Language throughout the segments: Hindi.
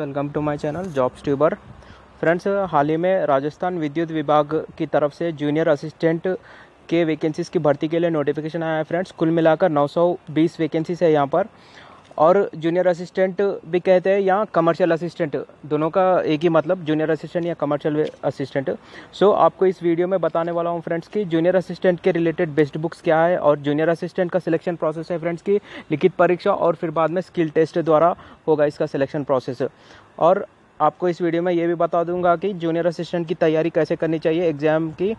welcome to my channel jobs tuber friends हाल ही में राजस्थान विद्युत विभाग की तरफ से जूनियर असिस्टेंट के वैकेंसीज़ की भर्ती के लिए नोटिफिकेशन आया है फ्रेंड्स कुल मिलाकर 920 वैकेंसीज है यहाँ पर और जूनियर असिस्टेंट भी कहते हैं या कमर्शियल असिस्टेंट दोनों का एक ही मतलब जूनियर असिस्टेंट या कमर्शियल असिस्टेंट सो आपको इस वीडियो में बताने वाला हूँ फ्रेंड्स कि जूनियर असिस्टेंट के रिलेटेड बेस्ट बुक्स क्या है और जूनियर असिस्टेंट का सिलेक्शन प्रोसेस है फ्रेंड्स की लिखित परीक्षा और फिर बाद में स्किल टेस्ट द्वारा होगा इसका सिलेक्शन प्रोसेस और आपको इस वीडियो में ये भी बता दूंगा कि जूनियर असिस्टेंट की तैयारी कैसे करनी चाहिए एग्ज़ाम की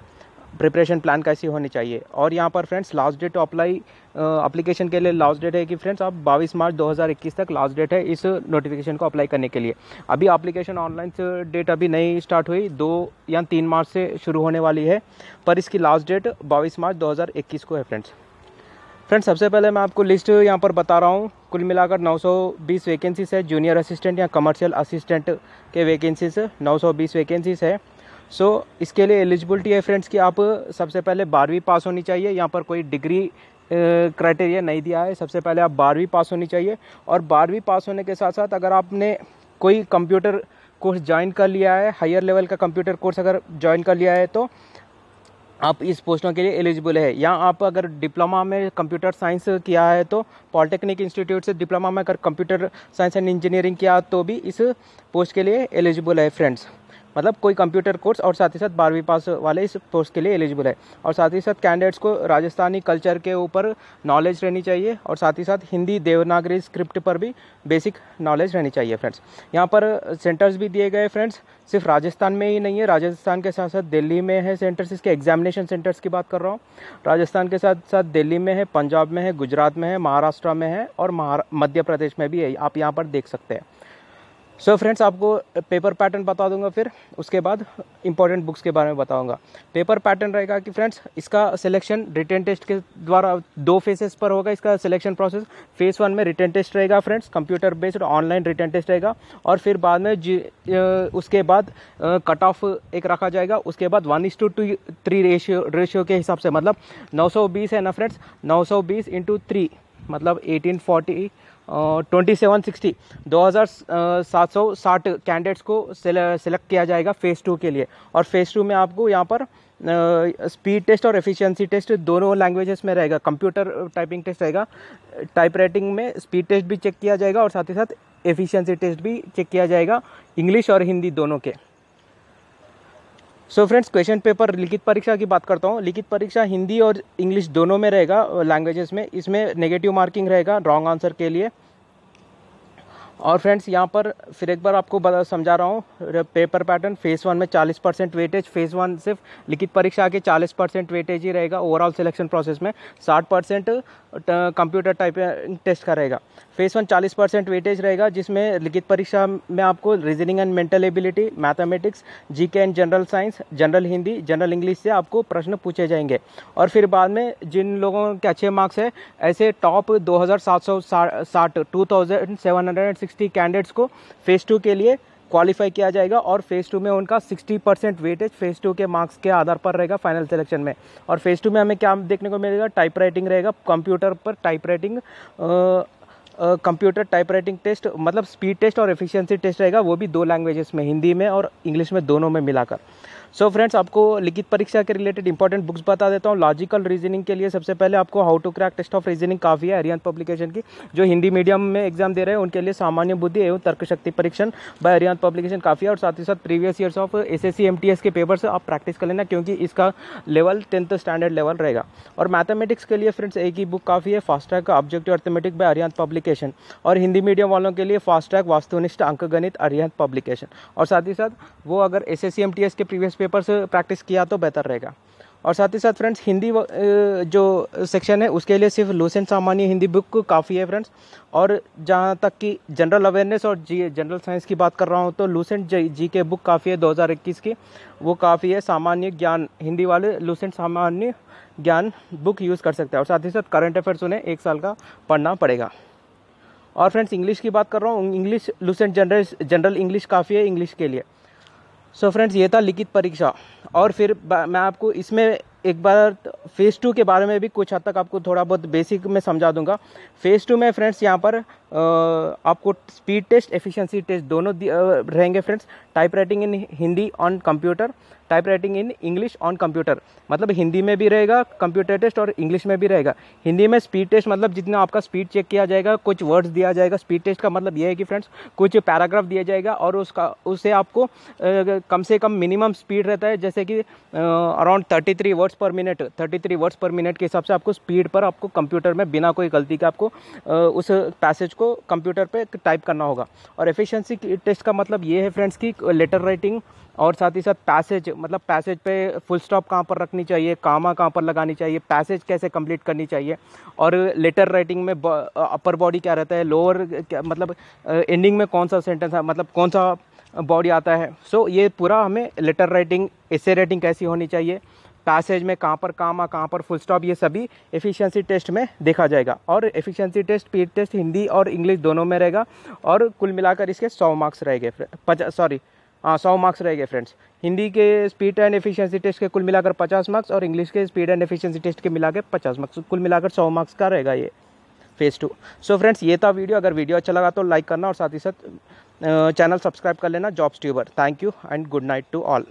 प्रिपरेशन प्लान कैसी होनी चाहिए और यहाँ पर friends last date to apply application के लिए लास्ट डेट है कि फ्रेंड्स आप 22 मार्च 2021 तक लास्ट डेट है इस नोटिफिकेशन को अप्लाई करने के लिए अभी अप्लीकेशन ऑनलाइन डेट अभी नहीं स्टार्ट हुई दो या तीन मार्च से शुरू होने वाली है पर इसकी लास्ट डेट बाईस मार्च दो को है फ्रेंड्स फ्रेंड्स सबसे पहले मैं आपको लिस्ट यहाँ पर बता रहा हूँ कुल मिलाकर 920 वैकेंसीज है जूनियर असिस्टेंट या कमर्शियल असिस्टेंट के वैकेंसीज 920 वैकेंसीज है सो so, इसके लिए एलिजिबिलिटी है फ्रेंड्स कि आप सबसे पहले बारहवीं पास होनी चाहिए यहाँ पर कोई डिग्री क्राइटेरिया नहीं दिया है सबसे पहले आप बारहवीं पास होनी चाहिए और बारहवीं पास होने के साथ साथ अगर आपने कोई कंप्यूटर कोर्स ज्वाइन कर लिया है हायर लेवल का कंप्यूटर कोर्स अगर ज्वाइन कर लिया है तो आप इस पोस्टों के लिए एलिजिबल है या आप अगर डिप्लोमा में कंप्यूटर साइंस किया है तो पॉलिटेक्निक इंस्टीट्यूट से डिप्लोमा में अगर कंप्यूटर साइंस एंड इंजीनियरिंग किया तो भी इस पोस्ट के लिए एलिजिबल है फ्रेंड्स मतलब कोई कंप्यूटर कोर्स और साथ ही साथ बारहवीं पास वाले इस पोस्ट के लिए एलिजिबल है और साथ ही साथ कैंडिडेट्स को राजस्थानी कल्चर के ऊपर नॉलेज रहनी चाहिए और साथ ही साथ हिंदी देवनागरी स्क्रिप्ट पर भी बेसिक नॉलेज रहनी चाहिए फ्रेंड्स यहाँ पर सेंटर्स भी दिए गए फ्रेंड्स सिर्फ राजस्थान में ही नहीं है राजस्थान के साथ साथ दिल्ली में है सेंटर्स इसके एग्जामिनेशन सेंटर्स की बात कर रहा हूँ राजस्थान के साथ साथ दिल्ली में है पंजाब में है गुजरात में है महाराष्ट्र में है और मध्य प्रदेश में भी है आप यहाँ पर देख सकते हैं सो so फ्रेंड्स आपको पेपर पैटर्न बता दूंगा फिर उसके बाद इंपॉर्टेंट बुक्स के बारे में बताऊंगा पेपर पैटर्न रहेगा कि फ्रेंड्स इसका सिलेक्शन रिटर्न टेस्ट के द्वारा दो फेसेस पर होगा इसका सिलेक्शन प्रोसेस फेज़ वन में रिटर्न टेस्ट रहेगा friends computer based online written test रहेगा और फिर बाद में जी उसके बाद कट ऑफ एक रखा जाएगा उसके बाद one is to two three ratio ratio के हिसाब से मतलब नौ सौ बीस है ना फ्रेंड्स नौ सौ बीस इंटू थ्री मतलब eighteen forty twenty seven sixty दो हज़ार सात सौ साठ कैंडिडेट्स को सिलेक्ट किया जाएगा फ़ेज़ टू के लिए और फ़ेज़ टू में आपको यहाँ पर स्पीड टेस्ट और एफिशिएंसी टेस्ट दोनों लैंग्वेजेस में रहेगा कंप्यूटर टाइपिंग टेस्ट रहेगा टाइप राइटिंग में स्पीड टेस्ट भी चेक किया जाएगा और साथ ही साथ एफिशिएंसी टेस्ट भी चेक किया जाएगा इंग्लिश और हिंदी दोनों के सो फ्रेंड्स क्वेश्चन पेपर लिखित परीक्षा की बात करता हूँ लिखित परीक्षा हिंदी और इंग्लिश दोनों में रहेगा लैंग्वेजेस में इसमें नेगेटिव मार्किंग रहेगा रॉन्ग आंसर के लिए और फ्रेंड्स यहाँ पर फिर एक बार आपको समझा रहा हूँ पेपर पैटर्न फेज़ वन में 40 परसेंट वेटेज फेज़ वन सिर्फ लिखित परीक्षा के 40 परसेंट वेटेज ही रहेगा ओवरऑल सिलेक्शन प्रोसेस में 60 परसेंट कंप्यूटर टाइपिंग टेस्ट का रहेगा फेज़ वन 40 परसेंट वेटेज रहेगा जिसमें लिखित परीक्षा में आपको reasoning and mental ability mathematics G and general science general Hindi general English से आपको प्रश्न पूछे जाएंगे और फिर बाद में जिन लोगों के अच्छे मार्क्स है ऐसे टॉप दो हज़ार 160 कैंडिडेट्स को फेज़ टू के लिए क्वालिफाई किया जाएगा और फेज़ टू में उनका 60 परसेंट वेटेज फेज़ टू के मार्क्स के आधार पर रहेगा फाइनल सिलेक्शन में और फेज़ टू में हमें क्या देखने को मिलेगा टाइप राइटिंग रहेगा कंप्यूटर पर type writing computer type writing test मतलब स्पीड टेस्ट और एफिशिएंसी टेस्ट रहेगा वो भी दो लैंग्वेजेस में हिंदी में और इंग्लिश में दोनों में मिलाकर सो so फ्रेंड्स आपको लिखित परीक्षा के रिलेटेड इंपॉर्टेंट बुक्स बता देता हूँ लॉजिकल रीजनिंग के लिए सबसे पहले आपको how to crack test of reasoning काफ़ी है हरियाणा पब्लिकेशन की जो हिंदी मीडियम में एग्जाम दे रहे हैं उनके लिए सामान्य बुद्धि एवं तर्कशक्ति परीक्षण बाय हरियाणा पब्लिकेशन काफ़ी है और साथ ही साथ previous years of S S के पेपर आप प्रैक्टिस कर लेना क्योंकि इसका लेवल टेंथ स्टैंडर्ड लेवल रहेगा और मैथमेटिक्स के लिए फ्रेंड्स एक ही बुक काफ़ी है fast track track objective arithmetic by Haryana publication और हिंदी मीडियम वालों के लिए फास्ट ट्रैक वास्तुनिष्ठ अंकगणित हरियाणा पब्लिकेशन और साथ ही साथ वो अगर एस एस के प्रीवियस न्यूज़पेपर से प्रैक्टिस किया तो बेहतर रहेगा और साथ ही साथ फ्रेंड्स हिंदी जो सेक्शन है उसके लिए सिर्फ लूसेंट सामान्य हिंदी बुक काफ़ी है फ्रेंड्स और जहाँ तक कि जनरल अवेयरनेस और जी जनरल साइंस की बात कर रहा हूँ तो लूसेंट जी के बुक काफ़ी है 2021 की वो काफ़ी है सामान्य ज्ञान हिंदी वाले लूसेंट सामान्य ज्ञान बुक यूज़ कर सकते हैं और साथ ही साथ करंट अफेयर्स उन्हें एक साल का पढ़ना पड़ेगा और फ्रेंड्स इंग्लिश की बात कर रहा हूँ English Lucent general general English काफ़ी है इंग्लिश के लिए सो so फ्रेंड्स ये था लिखित परीक्षा और फिर मैं आपको इसमें एक बार फेज़ टू के बारे में भी कुछ हद तक आपको थोड़ा बहुत बेसिक में समझा दूंगा फेज़ टू में फ्रेंड्स यहाँ पर आपको स्पीड टेस्ट एफिशिएंसी टेस्ट दोनों रहेंगे friends typewriting in Hindi on computer type writing in English on computer मतलब हिंदी में भी रहेगा कंप्यूटर टेस्ट और इंग्लिश में भी रहेगा हिंदी में स्पीड टेस्ट मतलब जितना आपका स्पीड चेक किया जाएगा कुछ वर्ड्स दिया जाएगा स्पीड टेस्ट का मतलब ये है कि फ्रेंड्स कुछ पैराग्राफ दिया जाएगा और उसका उसे आपको कम से कम मिनिमम स्पीड रहता है जैसे कि around thirty three words per minute thirty three words per minute के हिसाब से आपको स्पीड पर आपको कंप्यूटर में बिना कोई गलती के आपको उस पैसेज को कंप्यूटर पर टाइप करना होगा और एफिशेंसी टेस्ट का मतलब ये है फ्रेंड्स कि लेटर राइटिंग और साथ ही साथ पैसेज मतलब पैसेज पे फुल स्टॉप कहाँ पर रखनी चाहिए कामा कहाँ पर लगानी चाहिए पैसेज कैसे कंप्लीट करनी चाहिए और लेटर राइटिंग में अपर बॉडी क्या रहता है लोअर मतलब एंडिंग में कौन सा सेंटेंस मतलब कौन सा बॉडी आता है सो so, ये पूरा हमें लेटर राइटिंग एसे राइटिंग कैसी होनी चाहिए पैसेज में कहाँ पर काम आ कहाँ पर फुल स्टॉप ये सभी एफिशिएंसी टेस्ट में देखा जाएगा और efficiency test speed test Hindi और इंग्लिश दोनों में रहेगा और कुल मिलाकर इसके सौ मार्क्स रहेंगे पचास सॉरी हाँ सौ मार्क्स रहेंगे फ्रेंड्स हिंदी के स्पीड एंड एफिशिएंसी टेस्ट के कुल मिलाकर पचास मार्क्स और इंग्लिश के स्पीड एंड एफिशिएंसी टेस्ट के मिलाकर पचास मार्क्स कुल मिलाकर सौ मार्क्स का रहेगा ये फेज़ टू सो फ्रेंड्स ये था वीडियो अगर वीडियो अच्छा लगा तो लाइक करना और साथ ही साथ चैनल सब्सक्राइब कर लेना jobs tuber thank you and good night to all